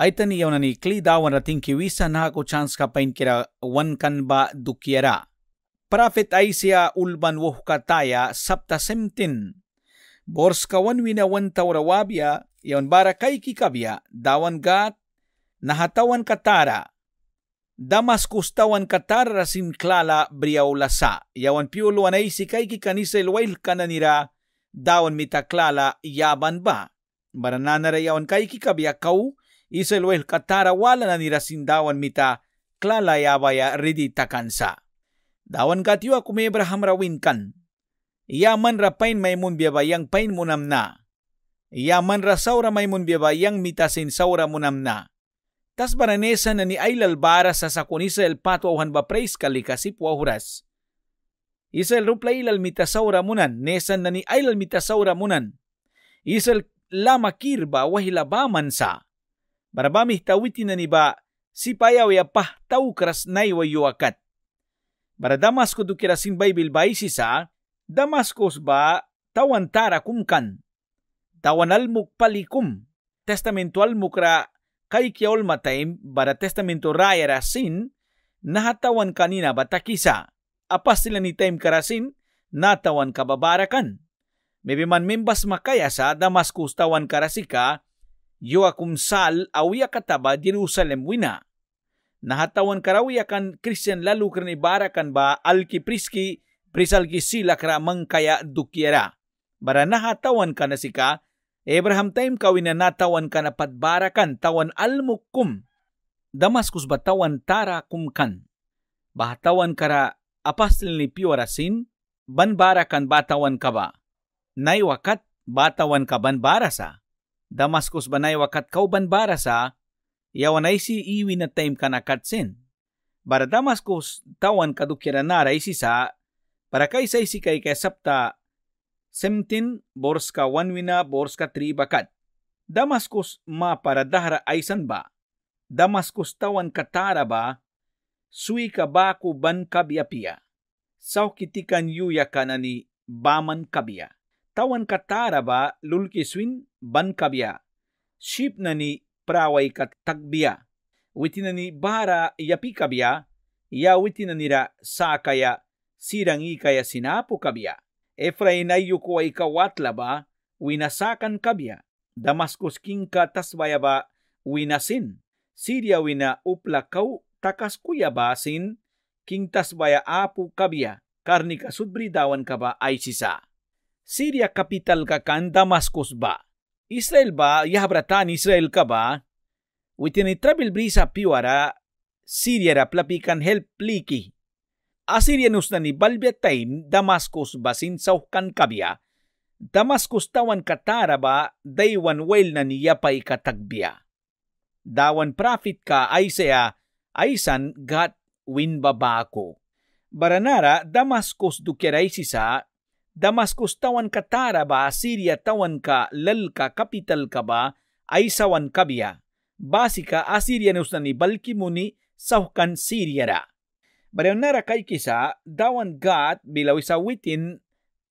ni ಐತನ್ ಇವನನ ಇಕ್ಲಿದ ಅವನ ತಿಂಕಿ ವೀಸ ನಾಕು ಚಾನ್ಸ್ ಕಪೈನ್ wan kan ba dukiera. Prophet Isaiah ulban woh kataya sapta semtin. Bors kawan winawan taurawabya yon barakay kikabya dawan gat nahatawan katara. Damas kustawan katara sin klala briaulasa. Yawan piuluan ay si kay kikanisa ilwail kananira dawan mitaklala yaban ba. Barananara yawan kay kikabya kau ఇసలువెల్ కత్తారవాలన నిరసిన్ దావన్ mita klalayabaia ridi takansa. Dawan katyo ako may Abraham rawin kan. Iyaman rapain maymun biyabayang pain munam na. Iyaman rasaura maymun biyabayang mitasin saura munam na. Tas baranesa na ni Ailal bara sa sakunisa el patuahan ba praise kalikasip wahuras. Isel rupla ilal mitasaura munan, nesan na ni Ailal mitasaura munan. Isel lama kirba wahilabaman sa. Barabami tawitin na ni ba si payaw ya pah taukras na iwayo akat. Bara Damasko dukirasin Bible ba sa Damaskos ba tawantara kumkan. Tawan almuk palikum. Testamento almukra kay kiaol matayim bara testamento raya rasin nahatawan kanina batakisa. Apas sila ni time karasin natawan kababarakan. Maybe man membas makaya sa Damaskos tawan karasika Yoakumsal awiya kataba Jerusalem wina. Nahatawan karawiyakan Christian lalu kan barakan ba alkipriski prisalgi sila kramang kaya dukyera. Bara nahatawan ka sika, Abraham time kawin na natawan ka na patbarakan tawan almukum. Damaskus ba tawan tara kumkan. Bahatawan kara apastil ni piwarasin, banbarakan batawan ka ba? Naiwakat batawan ka banbarasa. Damascus बनाई वक़्त कौबन बारसा यवन ऐसी ईवी न तैम कना कटसिन बर दमस्कुस तवन कदुकिर नार ऐसी सा पर कैसा ऐसी कई कै सप्ता सिमतिन बोर्स का वन विना बोर्स का त्री बकत दमस्कुस मा पर दहर ऐसन बा दमस्कुस तवन का तारा बा सुई का बाकु बन कब यपिया सौ कितिकन यू यकननी बामन कबिया tawan kataraba lulkiswin ban bankabya. Shipnani praway katakbya. Witinani bara yapikabya. Ya witinanira sakaya kaya sinapu kabya. Efrain ayyuku aikawatlaba winasakan kabya. Damaskus kinka tasbayaba winasin. Siria wina uplakaw takas kuyabasin. Kintasbaya apu kabya. Karnika sudbridawan kaba ay sisa. Syria capital ka कान Damascus ba? Israel बा यह ब्रतान इसराइल का बा वितनी ट्रबल ब्रीसा पिवारा Syria रा प्लपिकन pliki. लीकी Assyrian usna ni Balbia time Damascus basin sa kan kabia. Damascus tawan katara ba daywan wail na niya pa ikatagbia. Dawan profit ka Isaiah Aisan gat win babako. Baranara Damascus dukeray sisa Damaskus tawan ka Tara ba, Syria tawan ka Lal ka, kapital ka ba, ay sawan ka biya. Basika, Assyria Assyrianus na ni Balkimuni saukan Syria ra. Bariyan nara kay kisa, dawan gat bilaw sa witin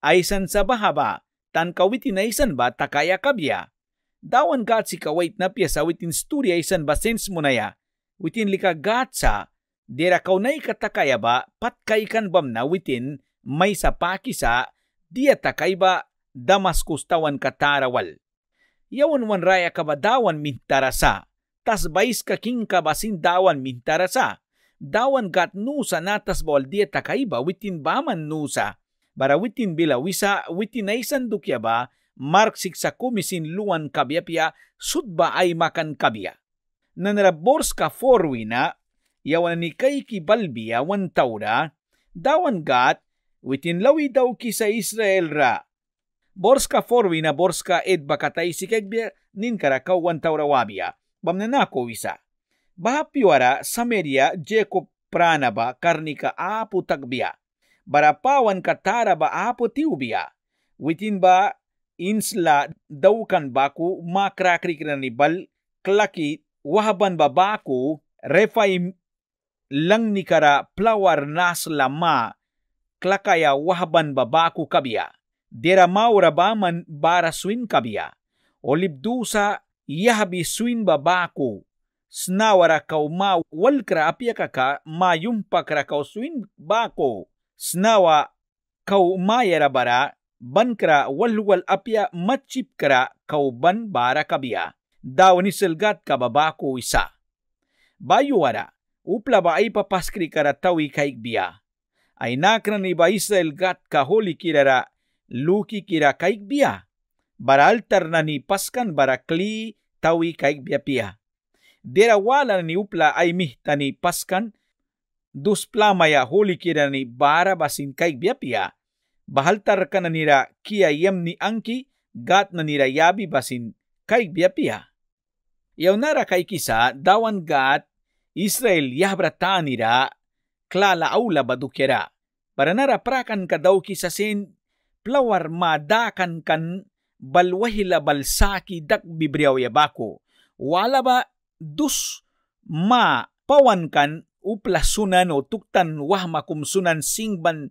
ay san sa bahaba, tan kawitin na isan ba takaya kabya. Dawan gat si kawait na piya sa witin sturya isan ba sens mo na ya. Witin lika gat sa, dira kaunay katakaya ba patkay kan bam na witin may sa pakisa dieta kaiba Damaskus tawan katarawal. Yawan wan raya kabadawan mintarasa, tas bais kaking kabasin dawan mintarasa. Dawan gat nusa natas bawal dieta kaiba witin baman nusa. Bara witin wisa witin ay sandukyaba, Mark 6 kumisin luan kabyapya, sudba ay makan kabya. Nanrabors ka forwina, yawan ni kay kibalbiya wan taura, dawan gat lawi daw kisa Israel ra. Borska forwi na borska ed bakatai sikegbia nin karakawan taurawabia. Bamnanako wisa. Bahapiwara sameria Jacob pranaba karnika apu tagbia. Barapawan katara ba apu tiubia. Witin ba insla daukan baku makrakrikrani klaki wahaban babaku refaim lang nikara plawar nasla ma klakaya wahban babaku kabya, derramau rabaman para suin kabya, olibdusa yahbi suin babaku, snawara kauma walkra apiakaka mayumpakra kausuin bako, snawa kaumayara bara bankra walwal apya machipkra kauban bara kabya, dawanisilgat kababako isa. Bayuwara, upla ba ay papaskri karatawi kaigbiya. ainakran iba Israel gat kaholi kirara luki kira kaik bia. Bara altar nani paskan bara kli tawi kaik bia pia. Dera wala ni upla aimih tani paskan dus plamaya holi kira ni bara basin kaik bia pia. Bahaltar kananira kia yemni angki gat nanira yabi basin kaik bia pia. Yaunara kai kisa dawan gat Israel yahbra tanira klala aula badukera. Baranara prakan kadauki sasin plawar madakan kan balwahila saki dak bibriaw yabako. Wala ba dus ma pawan kan uplasunan o tuktan wahma kumsunan singban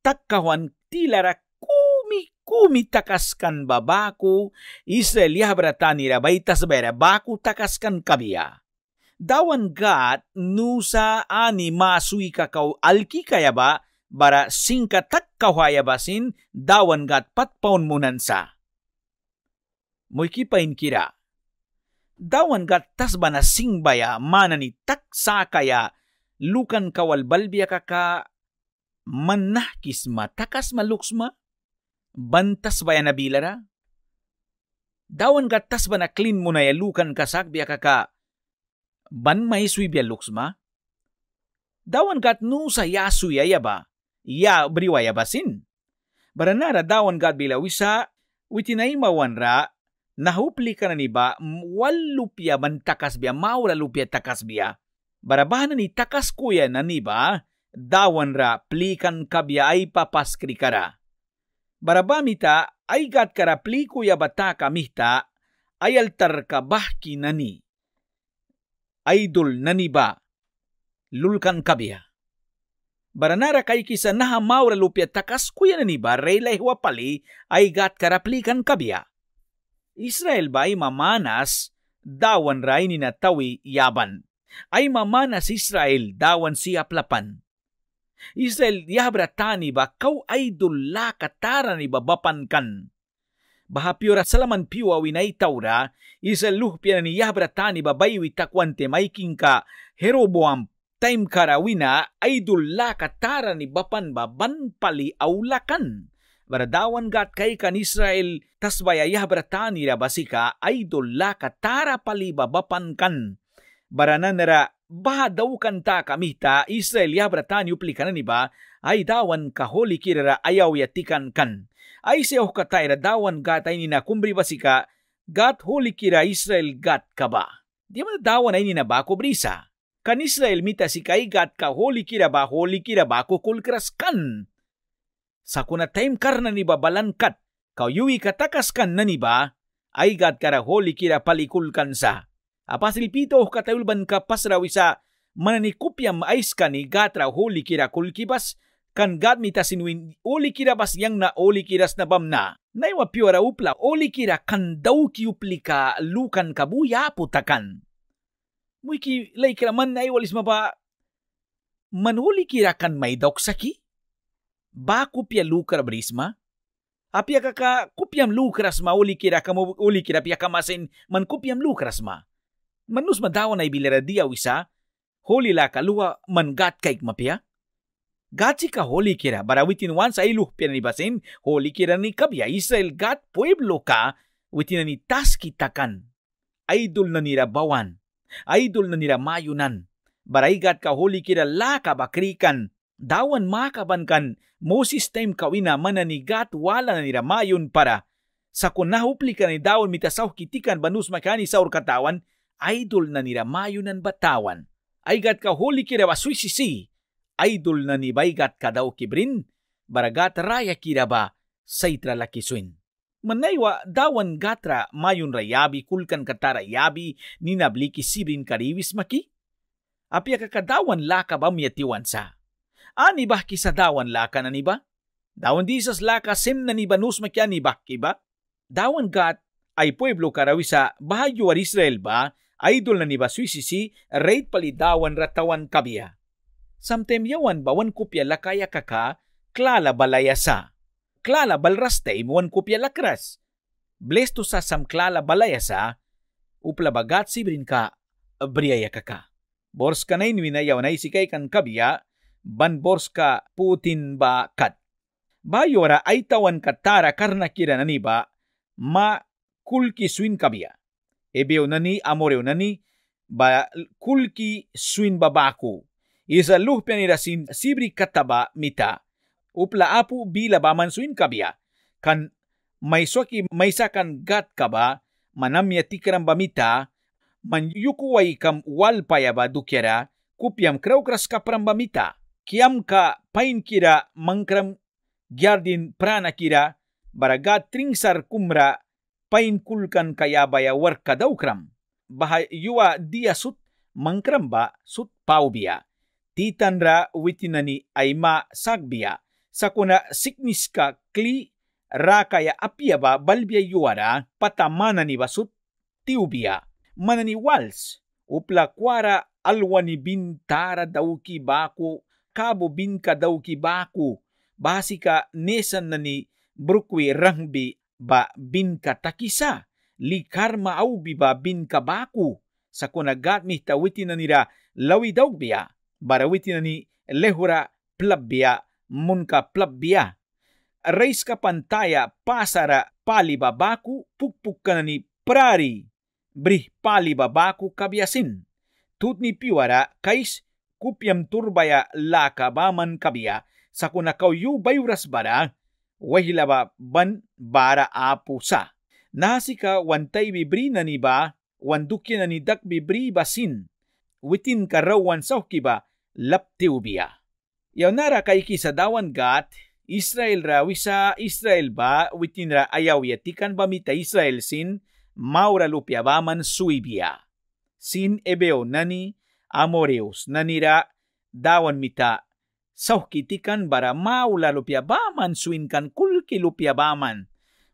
takkawan tilara kumi kumi takaskan babaku Israel yahbratani rabaitas bera baku takaskan kabia. dawan gat nusa ani masui kakau alki kayaba bara singkatak kawayabasin dawan gat patpaon munansa. Moikipain kira. Dawan gat tasbana singbaya manani taksa kaya lukan kawal balbia kaka manah kisma takas maluksma bantas baya nabilara. Dawan gat tasbana clean munaya lukan kasak biya kaka ban mai suibia luxma. Dawan gat nu sa ya suya ya ba, ya beriwa ya basin. Baranara dawan gat bila wisa, witinai mawan ra, nahupli kana ni ba, wal lupia ban takas bia, maura lupia takas bia. Barabahana ni takas kuya na ni ba, dawan ra, plikan kabia ay papas krikara. Barabamita, ay gat kara kuya bataka mihta, ay altar ka bahki nani. idol naniba lulkan kabia. Baranara kay kisa nahamaw ra lupya takas kuya naniba reylay huapali ay gat karaplikan kabia. Israel ba ay mamanas dawan ray ni natawi yaban. Ay mamanas Israel dawan siya plapan. Israel yabra tani ba kaw idol la katara ni babapan kan bahapiora salaman piwa winai taura isa luh pianani yahbra tani babaiwi takwante maikinka heroboam taim kara wina aidul laka tarani bapan baban pali aulakan Baradawan gat kan Israel tasbaya yahbra tani rabasika aidul laka tara pali babapan kan barananara baha daukan ta kamita Israel yahbra tani uplikanani ba aidawan kaholi kirara ayaw yatikan kan ay seoh katai ra dawan gatay nina kumbri basika gat kira Israel gat kaba. Di man dawan ay nina bako brisa. Kan Israel mita sikay gat ka kira ba kira bako kulkras kan. Sa kuna time karna ni babalan kat, kau yui katakas kan na ni ba, ay gat kara holikira palikulkan sa. Apasil pito katayulban ka pasrawi sa mananikupyam ais ka ni gatra holikira kulkibas kan God mita sinuin oli kira bas yang na oli kiras na bamna. Naiwa piora upla oli kira kan daw ki uplika lukan kabuya putakan. Muiki lay kira man naiwa lisma ba man oli kira kan may daw saki? Ba kupya lukar brisma? Apia ka kupyam lukras ma oli kira kamu oli kira pia kamasin man kupyam lukras ma. Manus madawan na bilera dia wisa. Holi la kalua man gat kaik mapia. गाची का होली केरा बरावितिन वान साई लुह पेरनी बसेन होली केरा ni kabya Israel gat pueblo ka witin ni tas kitakan idol na nira bawan idol na nira mayunan baraigat ka holy kira la ka bakrikan dawan makabankan Moses time kawina gat wala na nira mayun para sa kunahupli ka ni dawan mitasaw kitikan banus makani sa urkatawan idol na nira mayunan batawan ay gat ka holy kira waswisisi idol na ni baygat kadaw kibrin, baragat raya kiraba, saitra lakisuin. Manaywa dawan gatra mayun rayabi kulkan katara yabi ni nabliki sibrin kariwis maki? Apya kakadawan laka ba miyatiwan sa? Ani ba kisadawan laka na ni Dawan disas laka sem na ni banus makya ni ba? Dawan gat ay pueblo karawisa bahagyo war Israel ba? Idol na ni ba suisisi reit palidawan ratawan kabia. samtem yawan bawan kupia ya lakaya kaka klala balayasa. Klala balrasta imuan kupia ya lakras. Blesto sa sam klala balayasa upla bagatsi brinka eh, briaya kaka. Borska na inwina yawanay sikay kan kabia ya, ban borska putin ba kat. Bayora ay tawan katara karna kira ba, ma kulki swin kabia. Ebeo nani amoreo nani ba kulki swin babaku isa luhpian sin sibri kataba mita. Upla apu bila suin kabia. Kan maisoki maisakan gat kaba manam yatikram bamita man wal payaba dukera kupiam kras kapram bamita. Kiam ka pain kira mankram gyardin prana kira baragat tringsar kumra pain kulkan kayabaya warka daukram. Baha yuwa dia sut mangkramba sut paubia titanra witinani aima sagbia sakuna signiska kli rakaya apiaba balbia yuara pata manani basut tiubia manani wals upla kwara alwani bin dauki baku kabu bin ka dauki baku basika nesan nani brukwi rangbi ba bin ka takisa li karma aubi ba bin ka baku sakuna gatmi tawitina nira lawi daugbia barawitinani lehura plabia munka plabbiya Reis pantaya pasara pali babaku pukpukkanani prari brih pali babaku kabiasin. tutni piwara kais kupiam turbaya laka lakabaman kabya sakunakaw yu bayuras bara wahilaba ban bara apusa nasika wantay bibri nani ba wandukin nani dak bibri basin witin karawan sauki ba laptiubia. Yawnara kaiki sa dawan gat, Israel ra wisa Israel ba witin ra ayaw yatikan ba mita Israel sin maura lupia baman suibia. Sin ebeo nani amoreus nanira dawan mita sauhkitikan bara maula lupia lupiabaman suinkan kulki lupia baman.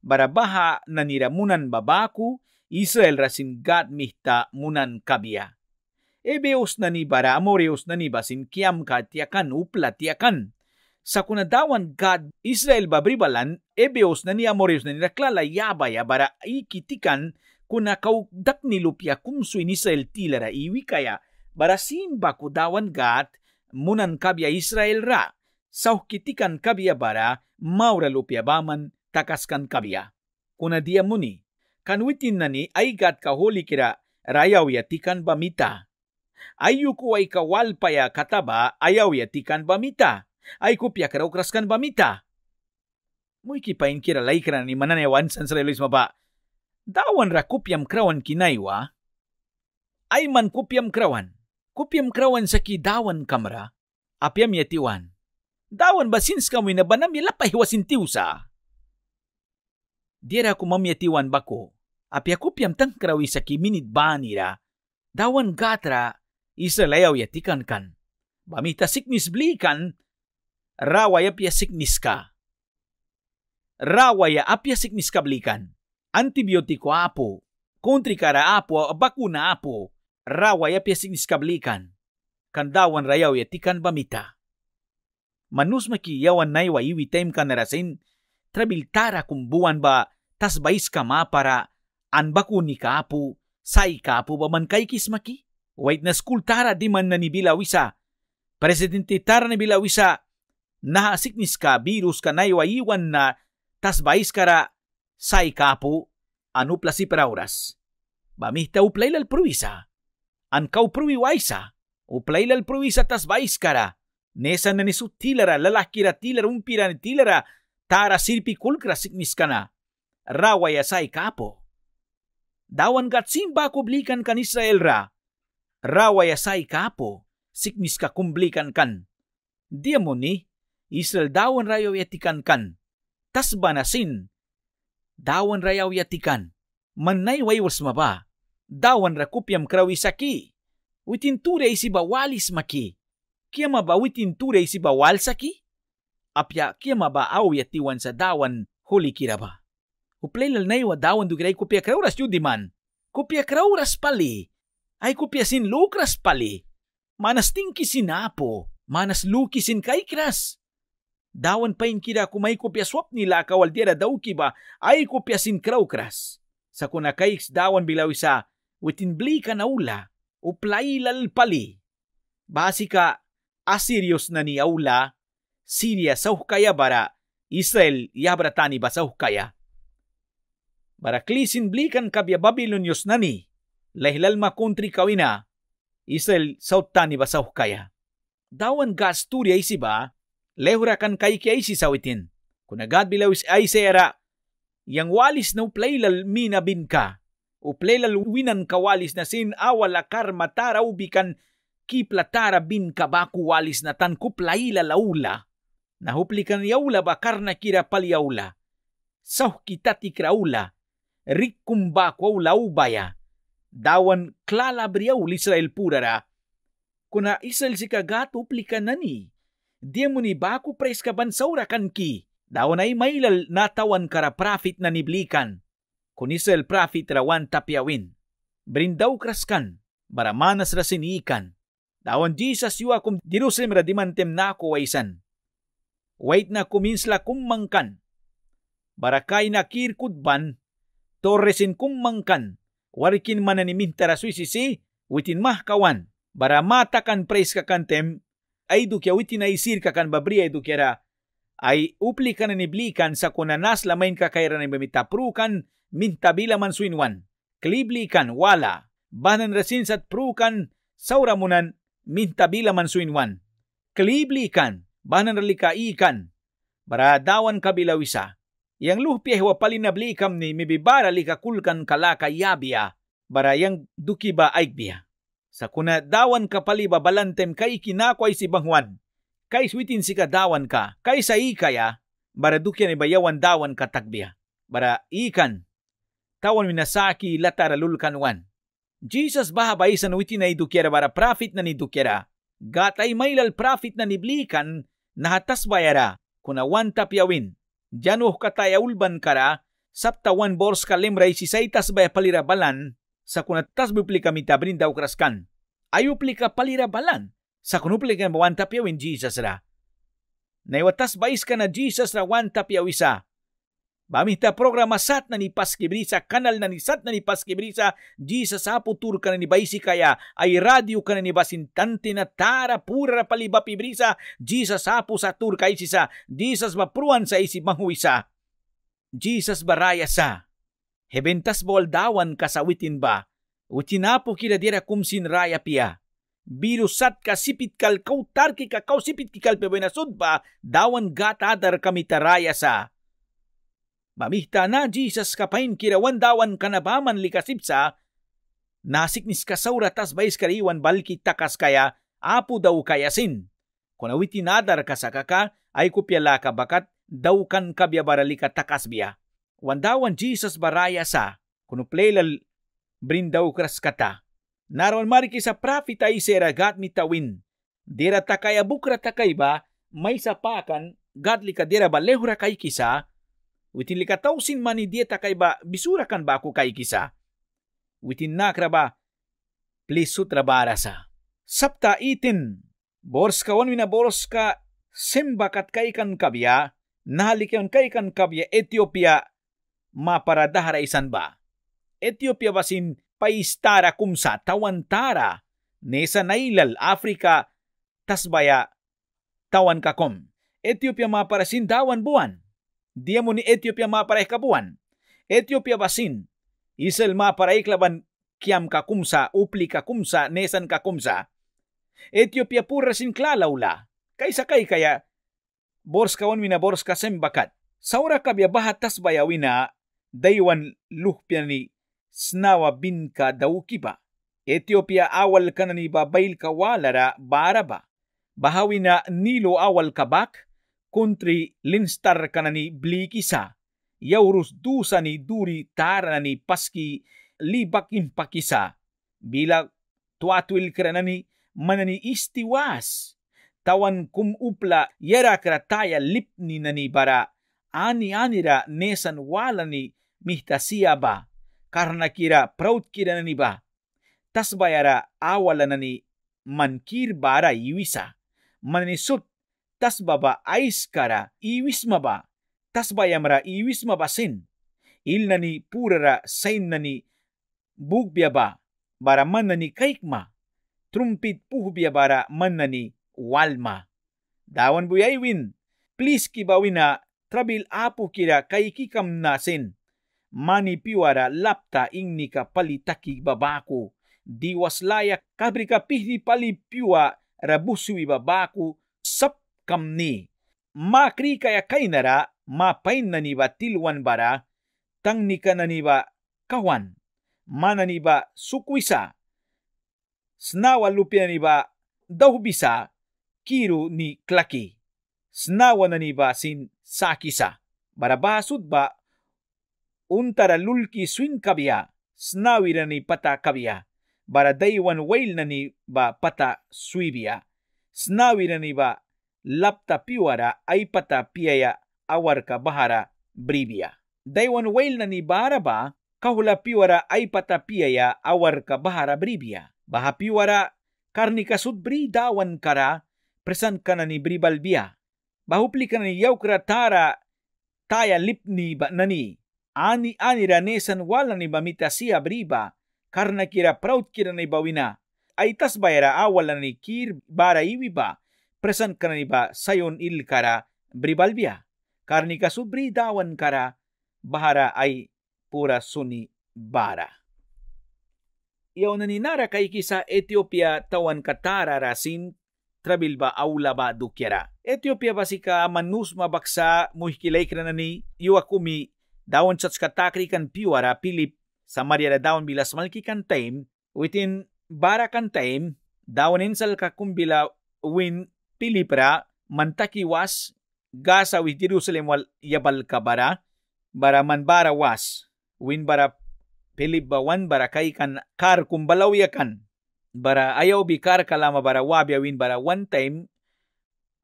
bara baha naniramunan babaku Israel rasin gat mihta munan kabia. ebe nani bara amore nani basin kiam ka tiakan upla tiakan sakuna dawan gad Israel babribalan ebe usnani amoreus usnani raklala yaba ya bara ikitikan kuna kau dakni lupia kumsu in Israel tilara iwikaya bara simba ku dawan gad munan kabia Israel ra sauh kitikan kabia bara maura lupia baman takaskan kabia kuna dia muni kan witin nani aigat ka kaholi kira rayau ya tikan bamita ayuku kawal paya kataba ayawyatikan bamita aykupiya karawkraskan bamita muykipayn kira laykran imananay maba. luismapa ra kupiam krawan kinaywa ayman kupiam krawan Kupiam krawan saki dawan kamra apyam yatiwan dawan basins kamu na banam ya lapay wasintiusa diera ku mamyatiwan bako apya kupyam tangkrawi saki minit banira dawan gatra Israelaw yatikan kan. Bamita siknis blikan, rawa ya pia siknis ka. Rawa ya apia siknis ka blikan. Antibiotiko apo, kontrikara apo, bakuna apo, rawa ya pia siknis ka blikan. Kandawan rayaw yatikan bamita. Manus maki yawan naiwa iwi tem kanarasin, tara kumbuan ba tas bais kama para an bakuni ka apo, sai ka apo ba man kismaki? waitneskul tara diman na ni Bilawisa. Presidente tara ni Bilawisa nahasiknis ka virus ka naiwaiwan na tasbais kara ano sa ikapu anu plasi perauras. Bamista uplay lal pruisa. Ankaw pruiwaisa. Uplay lal pruisa tasbais kara. Nesa na nisu tilara lalakira tilara umpira ni tilara tara sirpi kulkra siknis kana. Rawaya sa ikapo. Dawan gatsimba kublikan kan Israel ra rawayasay kapo, sikmis ka kumblikan kan. Diamo ni, isal dawan rayaw yatikan kan, tas banasin, dawan rayaw yatikan, manay waywas maba, dawan rakupyam krawisaki, witin ture isi bawalis maki, kaya maba witin ture isi bawal saki? Apya kaya maba aw yatiwan sa dawan huli kiraba. Uplay lalnay wa dawan dugray kupya krauras yudiman, kupya krauras pali, ಐಕುಪ್ಯ ಪ್ಯಸಿನ್ ಲೋಕ್ರಸ್ pali. manas tingkisin na apo, manas lukisin kay kras. Dawan pa kira kumay kopya swap nila kawaldera daw kiba ay kopya kraw kras. Sa kunakaiks dawan bilaw isa witin bli ka naula o play lalpali. Basi asirios na ni aula, Syria sa hukaya bara, Israel yabratani ba sa kaya. Baraklisin blikan kabya Babylonios na ni, lahilalma country kawina isel sauttani basauhkaya. Dawan gasturia isi ba lehurakan kaikia isi sawitin. Kunagad bilaw ay sera yang walis na uplaylal mina binka. lal winan ka walis na sin awala karma tara ubikan kipla tara bin kabaku walis na tan kuplayla laula. Nahuplikan yaula ba karna kira palyaula. Sauh kita tikraula. Rikumba kwa ulaubaya. ubaya dawan klalabriyaw Israel purara. Kuna isal si kagatu plikanani. Diemo ni baku pres kabansaura ki, Dawan ay mailal natawan kara profit na niblikan. Kun isal profit rawan tapiawin. Brindaw kraskan. Baramanas rasiniikan. Dawan Jesus yu akum Jerusalem radimantem na ako waisan. Wait na kuminsla kummangkan. Barakay na kirkudban. Torresin kummangkan warikin mananimin tarasui sisi witin mah kawan. Bara mata kan praise kakantem ay dukya witin ay sir kakan babri ay dukyara ay upli ka naniblikan sa kunanas lamain kakairan ay mamitaprukan mintabila man suinwan. Kliblikan wala. Banan rasin sa prukan sauramunan mintabila man suinwan. Kliblikan banan ralika ikan. Bara dawan kabilawisa yang luhpia hewa kam ni mibibara lika kulkan kalaka yabia bara yang dukiba aigbia. Sa kuna dawan ka paliba balantem kay kinakway si Bangwan, kay switin si ka dawan ka, kay sa ikaya, bara dukya ni bayawan dawan ka takbia. Bara ikan, tawan minasaki latara lulkan wan. Jesus bahabay sa nuitin na idukyera bara profit na nidukyera. Gatay mailal profit na niblikan na hatas bayara kunawanta piyawin Janu kataya ulban kara saptawan bors kalimray si saitas baya palirabalan sa kunatas biplika mitabrin daw kraskan. palira balan, sa kunuplika mawanta piyawin Jesus ra. Naiwatas bais ka na Jesus ra wanta piyawisa programa sat na ni Paskibrisa, kanal na ni sat na ni Paskibrisa, di sa saputur ka na ni Baisi kaya, ay radio ka na ni Basintante na tara pura paliba pibrisa, di sa sapu sa tur ka isisa, di sa mapruan sa isi mahuisa. Jesus baraya sa, hebentas boldawan kasawitin ba, utinapo kila dira kumsin raya pia. Bilusat ka sipit kal kautar ki ka kausipit ki kalpe ba dawan gatadar kami taraya sa Mamihta na, Jesus kapain kirawandawan kanabaman likasipsa, nasiknis kasaura tas bais kariwan balki takas kaya, apu daw kayasin. Kunawiti nadar kasakaka, ay kupyala ka bakat, daw kan kabya baralika takas biya. Wandawan Jesus baraya sa, kuno kunuplaylal brindaw kraskata. Naron mariki sa prophet ay seragat mitawin. Dira takaya bukra takay ba, may sapakan, gadli ka dira balehura kay kisa, Witin likatawsin man ni dieta kay ba bisura kan ba ako kay kisa. Witin nakra ba pliso trabara sa. Sapta itin. Bors ka wan minabors ka sembakat kay kan kabya nahalikyon kay kan kabya Ethiopia maparadahara isan ba. Ethiopia basin paistara kumsa tawantara nesa nailal Afrika tasbaya tawan kakom. Ethiopia maparasin dawan buwan diamoni Ethiopia maparai kabuan. Ethiopia basin isel maparai klaban kiam kakumsa, upli kakumsa, nesan kakumsa. Ethiopia pura sin klalaula. Kaysa kay kaya borskawan mina borska sembakat. Saura kabya bahatas bayawina daywan luhpiani snawa binka daukiba. Ethiopia awal kanani babail kawalara baraba. Bahawina nilo awal kabak, kontri linstar kanani blikisa yaurus dusani duri taranani paski libakin pakisa bila tuatwil keranani manani istiwas tawan kum upla yera krataya lipni nani bara ani anira nesan walani mihtasia ba karena kira praut kira nani ba tasbayara awalanani mankir bara iwisa manani sut tas baba ais kara iwis maba, tasbaba aiskara iwis tasbayamra iwismabasin ilnani purara sainnani bugbyaba bara mannani kaikma trumpit puhubya bara mannani walma dawan buyaywin please kibawina trabil apu kira kaikikam nasin mani piwara lapta ingnika palitaki babaku diwaslaya kabrika pihdi pali piwa rabusuwi babaku sap ಕಮ್ನಿ ಮಾಕ್ರೀಕಯ ಕೈನರ ಮಾ ಪೈನ್ ನನಿವ ತಿಲ್ವನ್ ಬರ ತಂಗ್ನಿಕ ನನಿವ ಕಹ್ವಾನ್ ma naniba sukwisa, snawa lupi naniba dahubisa, kiru ni klaki, snawa naniba sin sakisa, barabasud ba untara lulki swin kabia, snawi ni pata kabia, baradaywan wail naniba pata swibia, snawi ba laptapiwara aipata piaya awarka bahara bribia. Daiwan wail na ni baraba kahulapiwara aipata piaya awarka bahara bribia. Bahapiwara karnikasud bri dawan kara presan kana ni bribalbia. Bahupli kana ni yaukra tara taya lipni ba nani. Ani ani ranesan wala ni bamitasia briba karna kira proud kira ni bawina. Aitas bayara awala ni kir bara iwi ba present kananiba sayon il kara bribalbia karnika subri dawan kara bahara ay pura suni bara. Yaw nara kai kisa Ethiopia tawan katara rasin trabilba ba dukera Ethiopia basika manus mabaksa muhikilay kranani yuakumi dawan tsatskatakri kan piwara Pilip Samaria da dawan bilas malki kan time within bara kan time dawan insal kumbila win Pilipra, Mantakiwas, Gaza with Jerusalem wal Yabal Kabara, Bara Manbara was, Win Bara Pilibawan Bara Kaikan Kar Kumbalawyakan, Bara Ayaw Bikar Kalama Bara Wabya Win Bara One Time,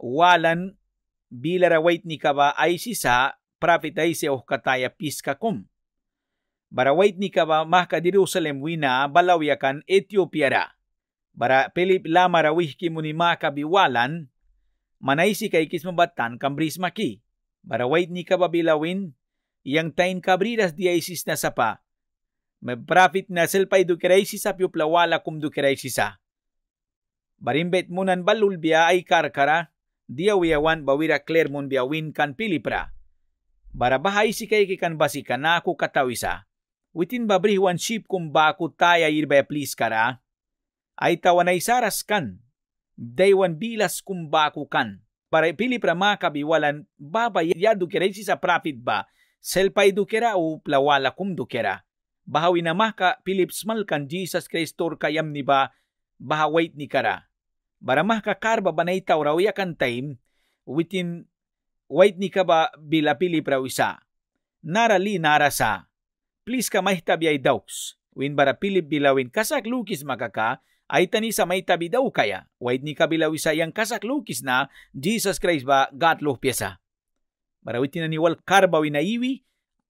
Walan Bilarawait ni Kaba ay sisa Prophetay Piska Ohkataya Bara Wait ni Kaba Mahka Jerusalem Wina Balawyakan Ethiopia ra bara Philip lamara wihki munima kabiwalan, manaisi kay kismabatan kambris maki. Bara wait ni kababilawin, iyang tain kabriras di isis na sapa. May profit na selpay dukiray si sa piuplawala kum dukiray sa. Barimbet munan balulbia ay karkara, dia wiyawan bawira Clermont biawin kan pilipra. Bara Barabahay si kay kikan basika na ako katawisa. Witin babrihuan ship kung bako taya irbay please kara ay tawanay saras kan, daywan bilas kumbaku kan. Para ipili pra makabiwalan, baba yadukera isi sa profit ba, selpa idukera o plawala kumdukera. Bahawi na maka Philip Smalkan Jesus Christor kayam ni ba, bahawait ni kara. Baramah ka karba ba na itaw raw yakan time, within wait ni ka ba bila pili praw isa. Narali narasa. Please ka mahitabi ay dawks. Win bara pilip bilawin kasak lukis makaka, ay tani sa may tabi daw kaya, wait ni kabilaw isa yang kasaklukis na Jesus Christ ba gatlo pyesa. Barawit tinaniwal karbawi na iwi,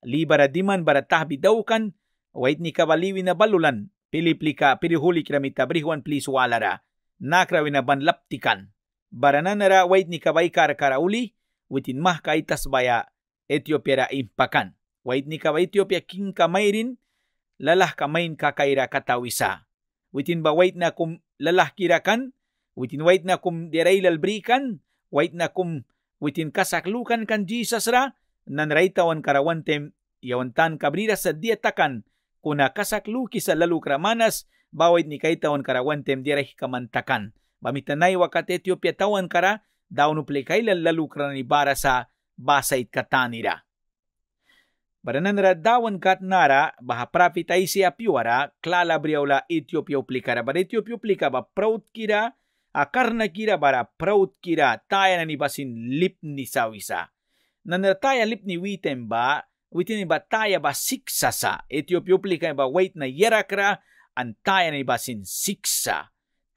libara diman baratahbi daw kan, wait ni kabaliwi na balulan, piliplika pirihuli kiramita brihuan please walara, nakrawi na banlaptikan. Barananara wait ni kabay karkarauli, witin mah kaitas baya, Ethiopia ra impakan. Wait ni kabay Ethiopia king kamay rin, lalah kamain kakaira katawisa Witin ba wait na kum lalahkirakan? Witin wait na kum diray lalbrikan? Wait na kum witin kasaklukan kan Jesus ra? Nanraitawan karawantem yawantan kabrira sa dietakan kuna kasakluki sa lalukramanas bawid ni kaitawan karawantem diray kamantakan. Bamitanay wakat Etiopia tawan kara daw nuplikay lalalukran ni bara sa basait katanira. ಬರನಂದರದ್ದಾವನ್ಕಾತ್ನಾರ ಬಹಪ್ರಾಪಿತೈಸಿಯ ಪ್ಯುವರ ಕ್ಲಾಲಬ್ರಿಯೌಲ ಇಥಿಯೋಪಿಯೋಪ್ಲಿಕರ ಬರ ಇಥಿಯೋಪಿಯೋಪ್ಲಿಕ ಬ ಪ್ರೌತ್ಕಿರ ಅಕರ್ಣಕಿರ ಬರ ಪ್ರೌತ್ಕಿರ ತಾಯನನಿ ಬಸಿನ್ ಲಿಪ್ನಿ ಸವಿಸ ನಂದರ ತಾಯ ಲಿಪ್ನಿ ವೀತೆಂಬ ವಿತಿನಿ ಬ ತಾಯ ಬ ಸಿಕ್ಸಸ ಇಥಿಯೋಪಿಯೋಪ್ಲಿಕ ಎಂಬ ವೈತ್ನ ಎರಕ್ರ ಅನ್ ತಾಯನಿ ಬಸಿನ್ ಸಿಕ್ಸ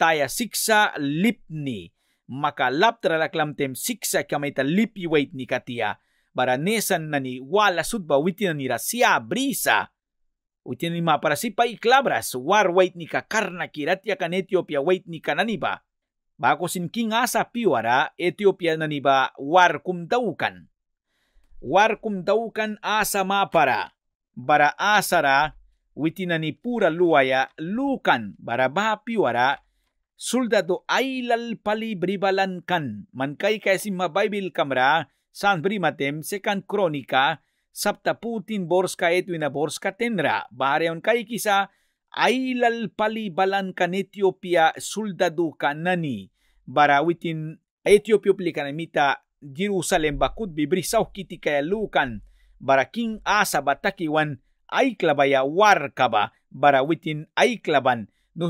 ತಾಯ ಸಿಕ್ಸ ಲಿಪ್ನಿ maka laptra raklam tem siksa kamita lipi wait ni katia baranesan nani wala sudba witina ni rasia brisa witina ni maparasipa y clabras war wait ni kakarna kiratia kan Etiopia wait ni kananiba bako sin king asa piwara Etiopia naniba war kumdaukan. war kumdaukan asa mapara bara asara witina ni pura luaya lukan bara ba piwara soldado ailal pali bribalan kan mankay kasi mabaybil kamra ಸಾಂಬ್ರಿಮತೆಂ second ಕ್ರೋನಿಕಾ ಸಪ್ತಪೂತಿನ್ ಬೋರ್ಸ್ಕ ಎತ್ವಿನ ಬೋರ್ಸ್ಕ ತೆನ್ರ ಬಾರೆಯನ್ ಕೈಕಿಸ ಐಲಲ್ ಪಲಿ ಬಲನ್ ಕನ್ Kan Etiopia, ಕನ್ನನಿ Kanani, ವಿತಿನ್ ಎಥಿಯೋಪಿಯೋಪ್ಲಿಕನ ಮಿತ Jerusalem bakut Bibri kiti kaya lukan bara king asa ba takiwan ay klabaya war kaba bara witin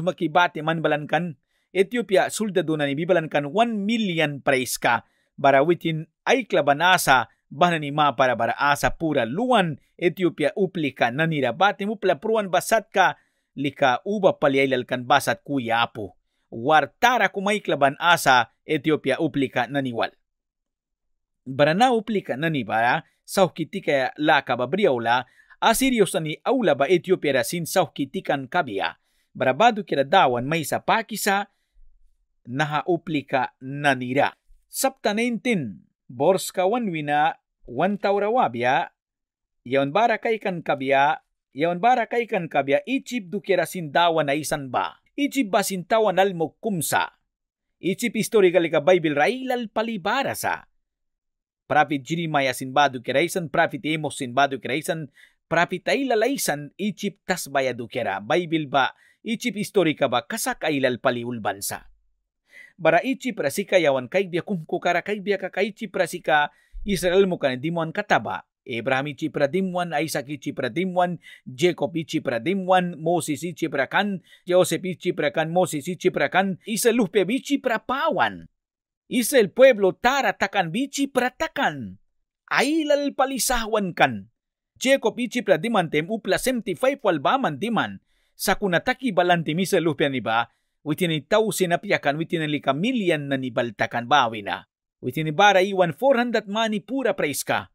makibate man balankan Ethiopia sulda doon ni bibalankan 1 million Preska, barawitin aykla banasa bananima para para asa pura luan Ethiopia uplika nanirabate mupla pruan basatka lika uba paliailalkan basat kuya apo. Wartara kumaiklaban asa Ethiopia uplika naniwal. Barana uplika nanibara saukitika la kababriaula Asirios ani aula ba Ethiopia rasin saukitikan kabia. Barabado kira dawan may sa pakisa naha uplika nanira. 19, borska wanwina, wantaurawabya, yaon bara kay kan kabya, yaon bara kay kan kabya, ichip dukira sindawa na isan ba, ichip basintawan almog kumsa, ichip historical ka Bible railal palibara sa, Prophet Jeremiah sinbado kiraisan, Prophet Amos sinbado kiraisan, Prophet ay lalaysan, ichip tas bayado kira, Bible ba, ichip historika ba, kasak ay paliulbansa. bansa. bara baraichi prasika yawan kaibia kumku kara kaibia kakaichi prasika Israel mukane dimuan kataba Abraham ichi pradimwan, Isaac ichi pradimwan, Jacob ichi pradimwan, Moses ichi prakan, Joseph ichi prakan, Moses ichi prakan, Israel lupe bichi prapawan. Isa el pueblo takan bichi pratakan. Ailal palisahwan kan. Jacob ichi pradiman tem upla semti walbaman diman. Sakunataki Israel lupe aniba, witi ni tausin apiakan witi ni likamilyan na ni baltakan bawi na. Witi ni bara iwan 400 mani pura preiska.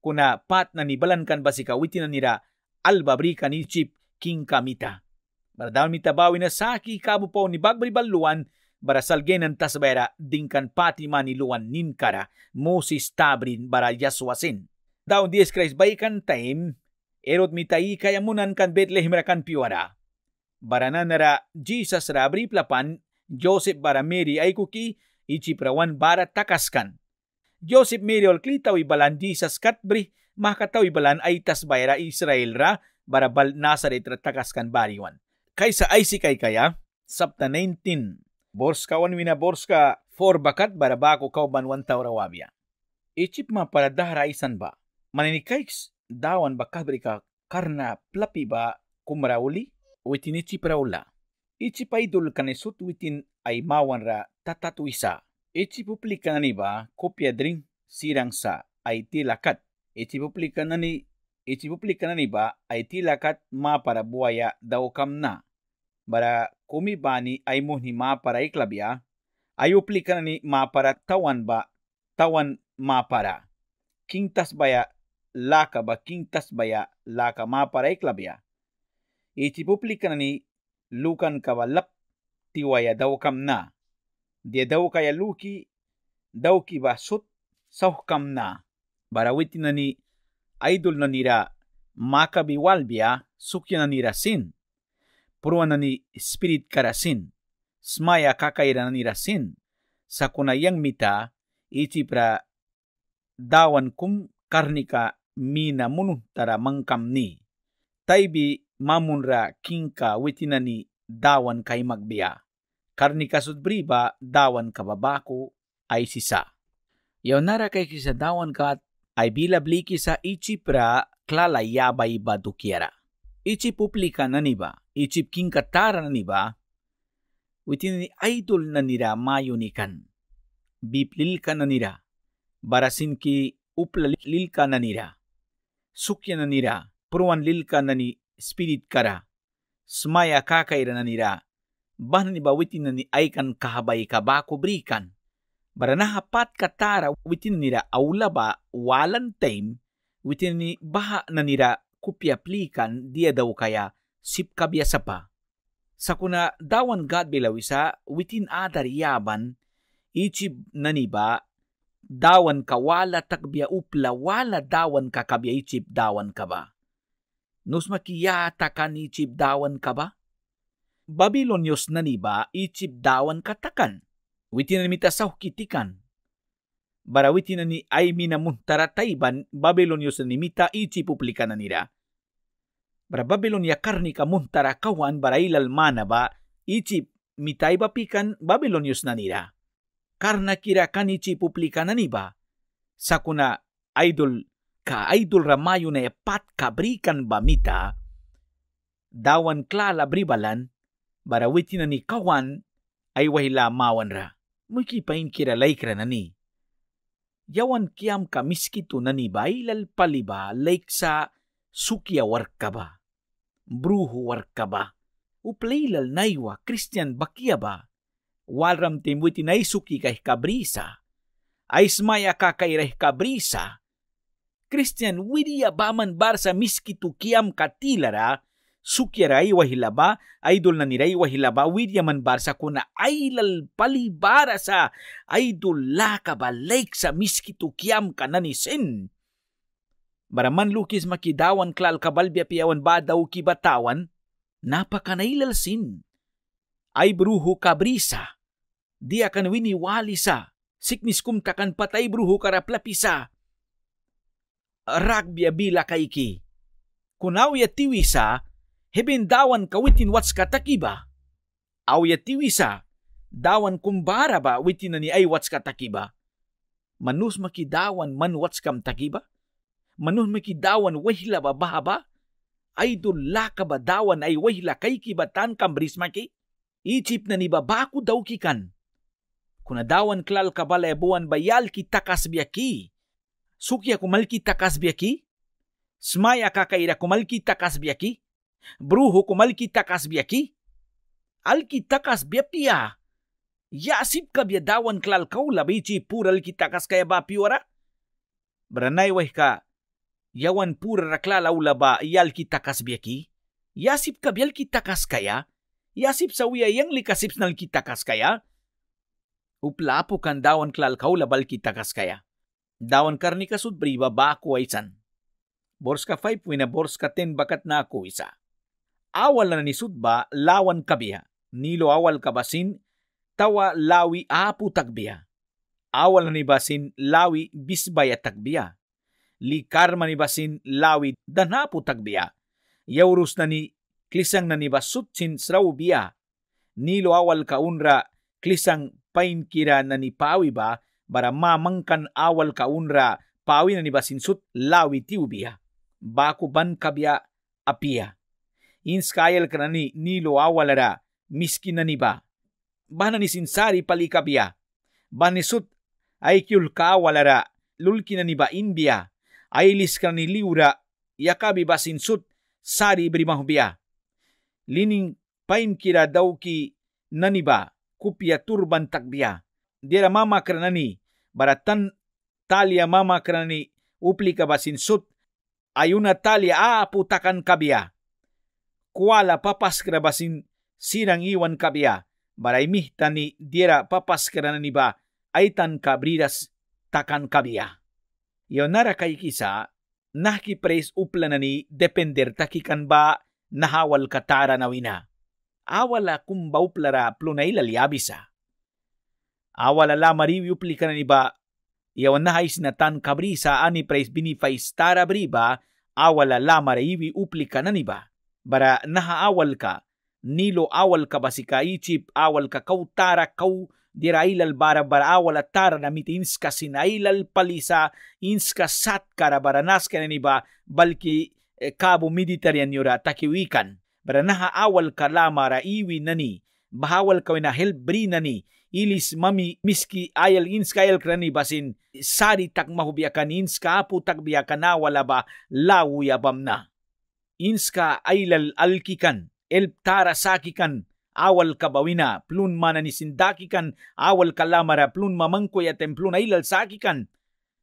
Kuna pat na nibalankan basika witi na nira albabrikan ni chip king kamita. Baradawan mi tabawi na saki kabo po ni bagbalibaluan bara salgenan tasbera dingkan pati mani luan ninkara Moses tabrin bara yaswasin. Daw dies Christ baikan time erot mi tai kayamunan kan Bethlehem rakan piwara. ಬರನನರ ಜೀಸಸ್ರ ಅಬ್ರಿಪ್ಲಪನ್ Joseph Joseph Mary ಐಕುಕಿ ಇಚಿಪ್ರವನ್ ಬರ ತಕಸ್ಕನ್ Joseph Meriol klitaw ibalan Jesus katbri makataw ibalan ay tasbayra Israel ra barabal Nazaret ra takaskan bariwan. Kaysa ay si kay kaya, Sapta 19, Borska wan wina Borska 4 bakat barabako kauban wan tawrawabya. Ichip ma para dahra isan ba? Maninikaiks dawan bakabri ka karna plapi ba kumrauli? witin ichipirawla. kanesut witin aymawanra tatatuisa. Ichipublikananiba ichi sirangsa kan aitilakat. ba ay aitilakat ma para buaya na. Bara kumibani muhni ma para iklabia. Ya. Ayuplikanani ma para tawanba tawan ma para. Kintas baya laka ba kintas baya laka ma para iklabia. Ya iti ni lukan kawalap tiwaya kam na. Dia daukaya luki dauki basut kam na. Barawitinani idol na nira makabi walbia sukya na nira sin. ni spirit karasin. Smaya kakaira na nira sin. Sakuna yang mita iti pra dawan kum karnika mina munuh tara mangkam ni. Taibi mamunra kinka witinani dawan kay magbia. Karni kasut briba dawan kababaku ay sisa. Yaw nara kay kisa dawan kat ay bilabliki sa ichipra klalayabay badukiera. Ichi publika na niba, ichip tara na niba, witinani idol na nira mayunikan. Biplil ka na nira, barasin ki uplalil ka na nira, sukya na nira, puruan lil na ni spirit kara. Sumaya kakaira na nira. Bahan ni bawitin na ni aikan kahabay kabako brikan. Baranahapat katara witin nira aulaba walan time witin ni baha na nira kupyaplikan dia daw kaya sip kabyasa pa. Sa kuna dawan God bilawisa witin adar yaban ichib naniba dawan ka wala takbya upla wala dawan ka kabya ichib dawan ka ba. nosma ki ya takan ichib dawan ka ba? Babylonios na ni ba i dawan ka takan? Witi na hukitikan. Bara witi na ni ay minamuntara taiban Babylonios na ni mita i chipuplika na nira. Bara Babylonia karni ka muntara kawan bara ilal mana ba i chip mitai pikan Babylonios na nira. Karna kira kan i chipuplika na ni ba? Sakuna idol ka idol ramayu na epat kabrikan bamita, dawan kla labribalan, bara witi ni kawan ay wahila mawan ra. Mukipain kira laikra na ni. Yawan kiam ka miskito na ni bailal paliba laik sa sukia warkaba. Bruhu warkaba. Uplaylal naiwa Christian bakia ba. Walram timwiti na isuki kay kabrisa. Aismaya ka kabrisa Christian ವಿರಿಯ ಬಾಮನ್ Barsa ಮಿಸ್ಕಿತು Katilara ಕತೀಲರ Wahilaba iwa hilaba idol na nira iwa hilaba wiryaman barsa kuna ailal palibara sa idol la kabalaik sa miskitukiam kananisin. Baraman lukis makidawan klal kabalbya piyawan badaw kibatawan, napakanailalsin. Ay bruho kabrisa, di akan winiwali sa, siknis kumtakan patay bruho karaplapisa, ragbi abila kaiki. Kunaw ya tiwisa, heben dawan kawitin wats katakiba. Aw ya tiwisa, dawan kumbara ba witin ni ay wats katakiba. Manus makidawan man wats kam takiba? Manus makidawan wehila ba bahaba? Ay dula ka ba dawan ay wahila kay kibatan kam brismaki? Ichip na ni babako daw kikan. Kunadawan klal kabalabuan bayal kita kasbiyaki. sukia kumalki takasbiaki, smaya biaki, kumalki takasbiaki, malki kumalki takasbiaki, alki biapia, ya ka bia dawan klal kaula bici pura alki takas kaya bapi ora, beranai wehka, yawan pura raklala ba yalki iya takasbiaki, ya sip bia alki takas kaya, yasip ya sawia yang likasip nal takas kaya, Uplapo kan dawan klal kaula bal kita kaya. Dawan karni ka sudbriba ba ako isan. Bors ka 5 wina bors ka 10 bakat na ako isa. Awal na ni sudba lawan kabiha. Nilo awal kabasin tawa lawi apu tagbiya. Awal na ni basin lawi bisbaya tagbiya. Likarma ni basin lawi danapu tagbiya. Yaurus na ni klisang na ni basutsin srawbiya. Nilo awal kaunra klisang painkira na ni pawiba baramamangkan awal kaunra pawi na nibasinsut lawi ti ubiya. Baku ban apia. In Inskayal krani nilo awalara miskin na niba. Bana ni sinsari palikabya. Banisut ay kyulka awalara lulki na niba inbiya. Ailis kanani liura yakabi basinsut sari brimahubya. Lining paimkira daw ki naniba kupia turban takbia diera mama kranani, bara tan talya mama kranani uplika basinsut, ayuna talya putakan kabia. Kuala papas krabasin sirang iwan kabia, bara imihtani djera papas kranani ba, aitan kabriras takan kabia. Yonara kay kisa, nahki pres uplanani depender takikan ba nahawal katara na wina. Awala kumbauplara uplara plunay lalyabisa. ಅವಲಲಮರಿವ್ಯುಪ್ಲಿಕನನಿಬ ಯವನ್ನಹೈಸಿನ ಕಬ್ರೀಸ ಅನಿ ಪ್ರೈಸ್ ಬಿನಿಫೈಸ್ತಾರ ಬ್ರೀಬ ಆವಲ ಲಾಮರ ಇವಿ ಉಪ್ಲಿಕ ನನಿಬ ಬರ ನಹ ಆವಲ್ಕ ನೀಲೋ ಆವಲ್ಕ ಬಸಿಕ ಈಚಿಪ್ ಆವಲ್ಕ ಕೌತಾರ ಕೌ dira ilal bara bara awal at tara namit inska sinailal palisa inska sat kara bara naska na niba balki kabo eh, mediterranean yura takiwikan bara naha awal kalama ra iwi nani bahawal kawina helbri nani ilis mami miski ayal inska el krani basin sari tak mahubiakan inska apu tak biakana wala ba lawu yabam na. Inska ailal alkikan elp tarasakikan awal kabawina plun mana ni sindakikan awal kalamara plun mamangkoy at plun aylal sakikan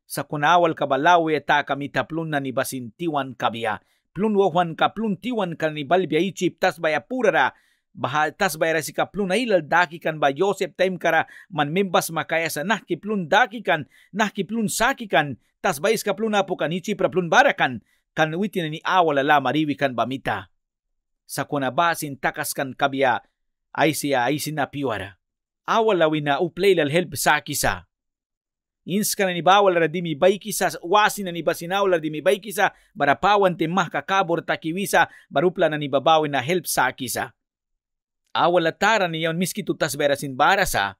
sa kunawal kabalaw eta kamita plun na nibasin tiwan kabia plun wohan ka plun tiwan ka nibalbia ichip tas baya purara Bahaltas bayra si kaplun na ilal dakikan ba Joseph time kara manmimbas makaya sa nahkiplun dakikan, nahkiplun sakikan, tas bayis kaplun na po kanichi praplun barakan, kanwitin ni awalala mariwikan bamita. Sa kunabasin takas kan kabya, ay siya ay sinapiwara. Awalawin na uplay lal help sa kisa. Ins ka ni bawal ra dimi baykisa, wasin na ni basinaw ra dimi baykisa, barapawan timah kakabor takiwisa, barupla na ni babawin na help sa kisa. Awal atara ni yaun miski tu tas berasin barasa,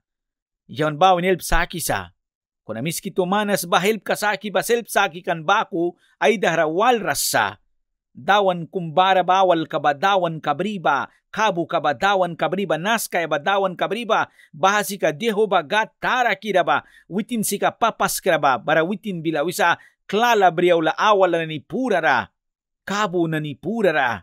yaun bawen help saki sa. Kuna miski tu manas ba help kasaki ba self saki kan baku ay dahra walras sa. Dawan kumbara bawal ka ba dawan kabriba, kabu ka ba dawan kabriba, naskaya ba dawan kabriba, bahasi ka deho ba gatara kira ba, witin si ka papas kira ba, bara witin bila wisa klala briyaw la awal na ni purara, kabu na ni purara,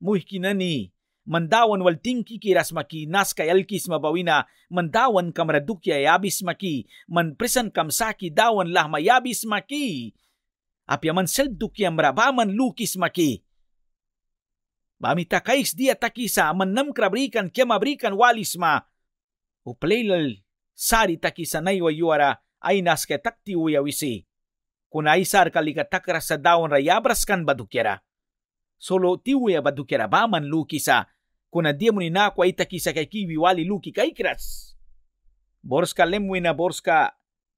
muhki na ni, mandawan wal tingki ki rasmaki naskay alkis mabawina mandawan kam radukya yabis maki manpresan kam saki dawan lah mayabis maki apyaman seldukya merabaman lukis maki Bami takais dia takisa menam krabrikan kemabrikan walisma. Upleilal sari takisa naiwa yuara ainas ke takti ya wisi Kunai sar kalika takra sa daun badukera. Ya Solo tiwya badukera ya baman lukisa kuna dia na kwa ita kisa kai kiwi wali luki kai kras. Borska lemwi na borska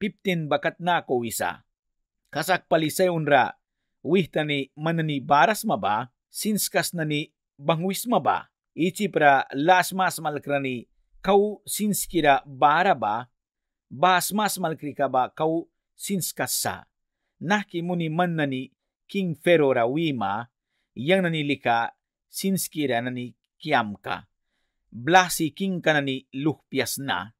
15 bakat na ko wisa. Kasak palisay unra wihta ni manani baras maba sinskas na ni bangwis maba. pra las mas malkrani kau sinskira bara ba bas mas malkrika ba kau sinskas sa. Naki muni manani king ferora wima yang nanilika sinskira nani kiamka. Blasi king kanani luhpias na,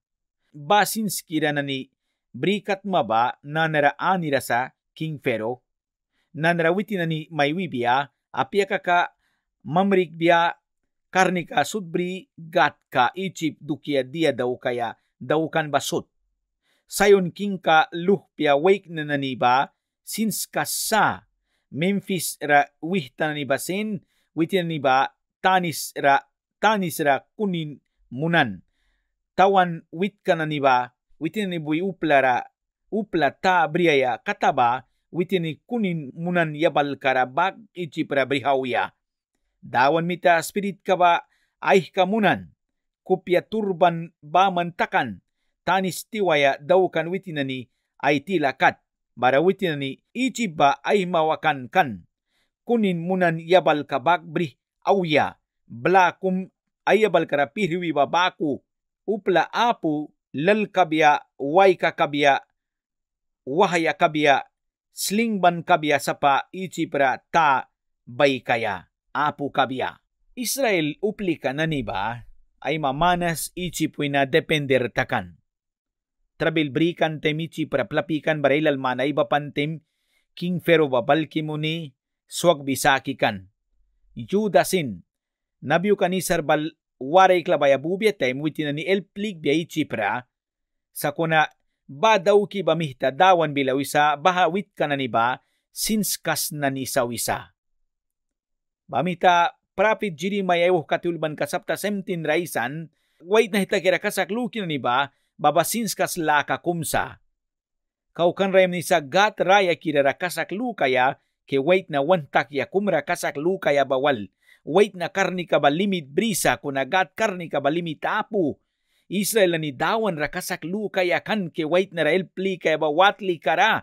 basinskira nani brikat maba na anira sa king fero, nanrawiti ni maywibia apiakaka mamrikbia karnika sudbri gatka ichip dukia dia daukaya daukan basut. Sayon king ka luhpia wake na naniba sinskasa Memphis ra wihta naniba sen witin naniba tanisra tanisra kunin munan tawan witkananiba witini bui uplara upla ta briaya kataba witini kunin munan yabalkara bak ichipra brihauya dawan mita spirit kaba aih kamunan kupya turban ba mantakan. tanis tiwaya daukan witinani kat, bara witinani aih mawakan kan kunin munan yabal kabak brih auya blakum ayabalkara pihriwi babaku upla apu lal kabia waika kabia wahaya kabia slingban kabia sapa ichipra ta baikaya apu kabia Israel uplika na ay mamanas ichipuy na depender takan. brikan temichi praplapikan baril almanay bapantim king fero babalkimuni swag bisakikan. Judasin. Nabiu kanisar bal wareikla baya bubietem witinani elplik biai Chipra, sakona ba dauki ba mihta dawan bilawisa baha kanani ba sinskas na ni sawisa. Bamita prapit jiri mayayoh katulban kasapta semtin raisan, wait na hitakira kasaklukin ni ba babasinskas laka kumsa. Kaukan rayam ni gat raya kira kirara kaya que wait na wantak ya kumra kasak luka ya bawal. Wait na karni ka balimit brisa kunagat karni ka balimit apu. Israel ni dawan ra kasak luka ya kan ke wait na rael pli ka ya bawatli kara.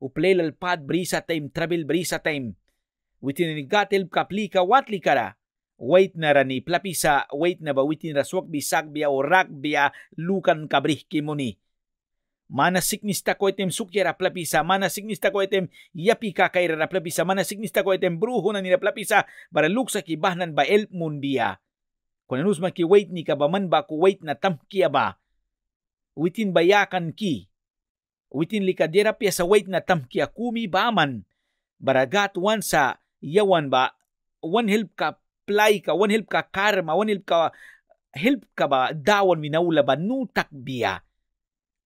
Uplel alpad brisa time travel brisa time. Witin ni gatel kapli ka watli kara. Wait na rani plapisa, wait na ba witin raswak bisak biya o rak biya lukan kabrih kimuni. Manasik nista koetem sukiera plapisa, manasik nista koetem yapika kaira plapisa, manasik nista koetem bruhuna nira plapisa, bara luksa ki bahnan ba el mundia. nusma maki wait ni ka baman ba ku wait na tamkia ba. Witin bayakan ki. Witin likadera pia sa wait na tamkia kumi baman. Baragat wan sa yawan ba. One help ka play ka, one help ka karma, one help ka help ka ba dawan minaula ba nutak biya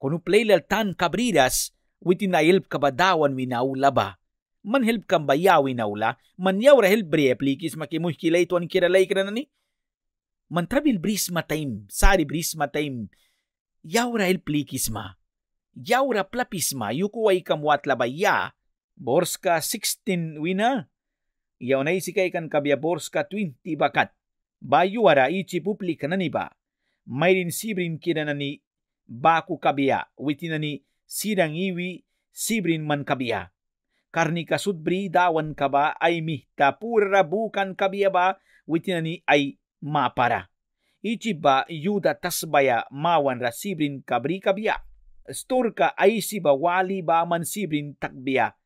konuplaylal tan kabriras witi help kabadawan winaulaba. Manhilp kang bayawi naula, manyaw rahil brieplikis makimuhkilay tuan kiralay man Mantrabil brisma time sari brisma time yaw rahil plikis ma. Yaw raplapis ma, yukuway kamwat labaya. Borska 16 wina. Yaw na isikay kan kabya Borska 20 bakat. bayu ara ichi publika na niba. Mayrin sibrin kira na ni baku kabia witinani sirangiwi sibrin man kabia karni kasudbri dawan kaba ay mihta purra bukan kabia ba witinani ay mapara ichiba yuda tasbaya mawan ra sibrin kabri kabia storka ay siba wali ba man sibrin takbia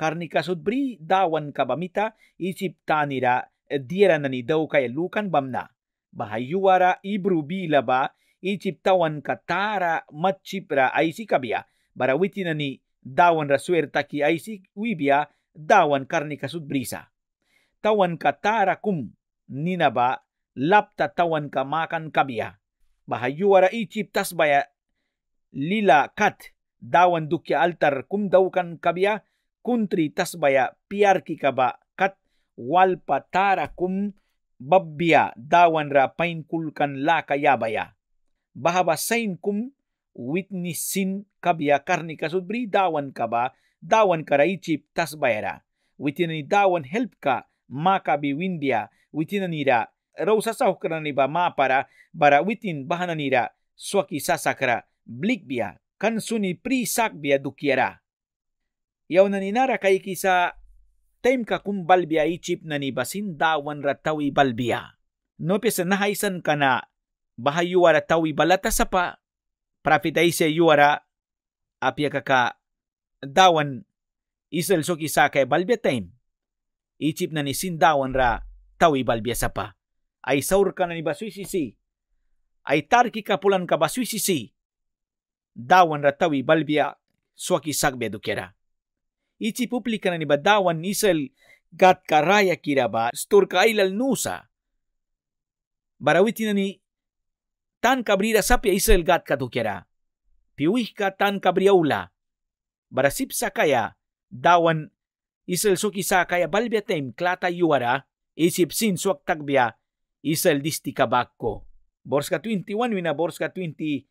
karni kasudbri dawan kabamita ichip tanira diera nani daw kay lukan bamna bahayuara ibrubila ba ichiptawan katara machipra aisikabia barawitinani dawan rasuerta ki aisik wibia dawan karnika sud brisa tawan katara kum ninaba lapta tawan kamakan kabia bahayuara iciptas baya lila kat dawan dukya altar kum daukan kabia kuntri tasbaya piarki kaba kat walpa tara kum babbia dawan ra painkulkan laka yabaya bahaba sainkum witnessin kabia karni kasut bri dawan kaba dawan kara ichip tas bayra witinani dawan help ka maka bi windia witinani ra rausa sahu karani ba mapara para bara witin bahana nira suaki sasakra blik bia kan suni pri sak bia dukiera yaunani nara kai kisa time ka kum balbia ichip nani basin dawan ratawi balbia no pesa nahaisan kana baha yuwara tawi balata sapa prafita ise yuara apia kaka dawan isel soki saka e balbia taim ichip na ni sin dawan ra tawi balbia sapa ay saur kana ni basui sisi ay tarki ka pulan ka dawan ra tawi balbia soki sakbe dukera ichi publikana ni badawan isel gat karaya kiraba sturka ilal nusa barawitina ni tan kabrira sapia isel gatka tukera. Piuihka tan kabriaula. Barasip sakaya, dawan isel suki sakaya balbiatem klata yuara, isip sin suak tagbia, isel disti kabakko. Borska 21 wina borska 25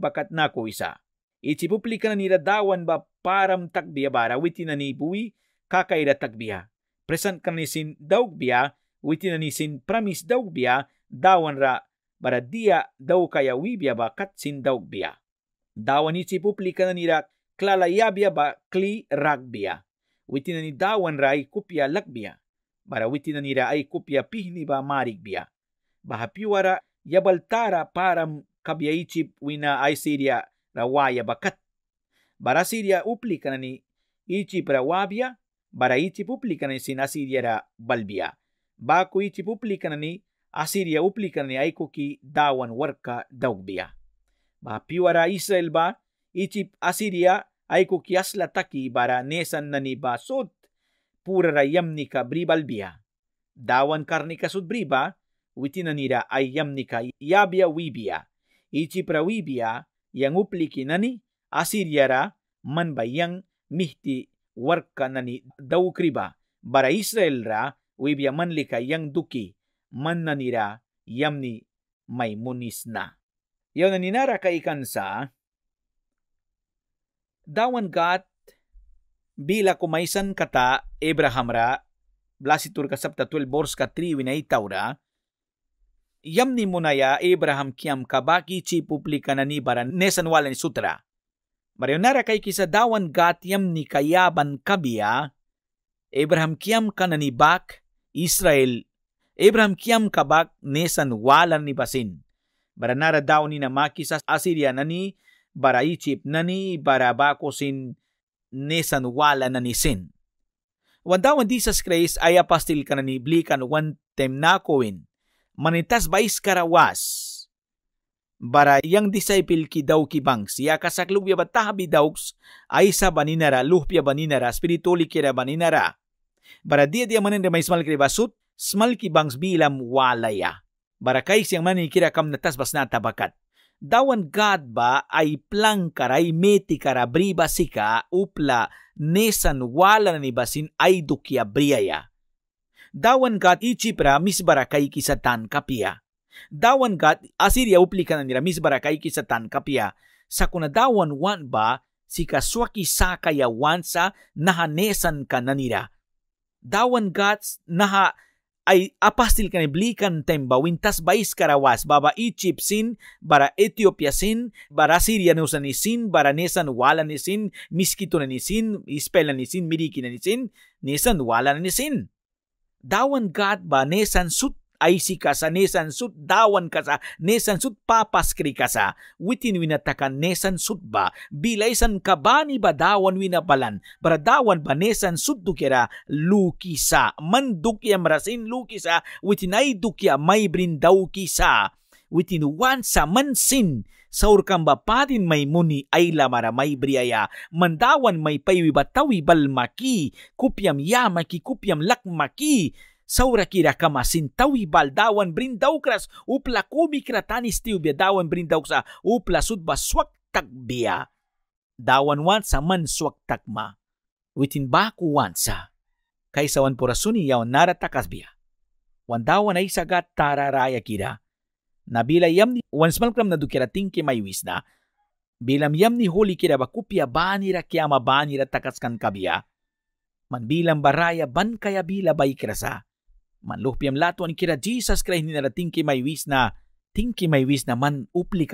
bakat nako isa. Itipublika na nila dawan ba param takbiya bara witi na ni buwi kakaira takbiya. Present ka nisin daug biya, witi na nisin pramis daug biya, dawan ra kaya wibia ba kat dau bia. Dawan isi publika na klala yabia ba kli ragbya. bia. Witina ni dawan kupia kupya bia. Bara witina na nira ay kupia pihni ba marigbya. Bahapiwara yabaltara param kabia kabyaichip wina ay siria rawaya bakat. Bara siria uplika na ni ichip rawabya. Bara ichip uplika na ni sinasiria ra balbia Baku ichip uplika na ni Asiria uplikan ni aiko ki dawan warka daubia. Ba piwara Israel ba ichip Asiria aiko ki asla taki bara nesan nani ba sot pura rayamni ka bribalbia. Dawan karni ka sot briba witinanira ayamni ka yabia wibia. Ichip wibia yang upliki nani Asiria ra man ba yang mihti warka nani daukriba bara Israel ra wibia manlika yang duki mannanira yamni maymunisna. Yaw naninara ka ikansa, dawan gat bila kumaisan kata Abraham ra, blasitur ka sabta 12 bors ka 3 winaitaw ra, yam ni munaya Abraham kiam kabaki chi publika na ni baran nesan walan sutra. Marionara kay kisa dawan gat yam ni kayaban kabiya, Abraham kiam kananibak Israel Abraham kiam kabak nesan walan ni basin. Baranara daw ni namaki sa Assyria na ni bara Egypt na ni barabako sin nesan wala na ni sin. Wandawan di sa Christ ay apastil ka na ni blikan wan temnakowin. Manitas bais karawas. Bara yang disciple ki daw ki bang siya kasaklub ya batahabi dawks ay sa baninara, luhpya baninara, spirituli kira baninara. Bara dia dia manin de maismal kri basut, smalki bangs bilam walaya. Barakay siyang manikira kam natas bas na tabakat. Dawan God ba ay plan karay meti kara briba sika upla nesan wala na nibasin basin ay dukya briyaya. Dawan God ichipra mis barakay kisatan kapia. Dawan God asirya uplika na nira mis barakay kisatan kapia. Sa kunadawan wan ba si kaswaki sakaya wansa nahanesan ka na nira. Dawan God naha ay apastil kan blikan temba wintas bais karawas baba Egypt sin bara Ethiopia sin bara Syria nusan sin bara nesan wala ni sin miskito ni sin ispelan ni sin miriki ni sin nesan wala na ni sin dawan God ba nesan sut aisi kasa nesan sut dawan kasa nesan sut papaskri kasa witin winatakan nesan sut ba bilaysan kabani ba dawan winabalan baradawan ba nesan sut dukera lukisa mandukya marasin lukisa witin ay dukya may brindaw kisa witin wansa mansin saur kamba padin may muni ay lamara may briyaya mandawan may paywi batawi balmaki kupyam yamaki kupyam lakmaki saura kama sintawi baldawan brindaukras upla kumikratanis tiubya dawan brindauksa upla sudba swak takbiya. Dawan wansa man swak takma. Witin baku wansa. Kaysa wan purasuni yaw nara takasbiya. Wandawan ay sagat tararaya kira. Nabila yam ni wansmalkram na dukirating kimaywis na. Bilam yam ni huli kira bakupia banira kiyama banira takaskan kabiya. Man bilam baraya ban kaya bila bay krasa manlupyam laton kira Jesus Christ ni narating ki may wis na tingki may wis na man upli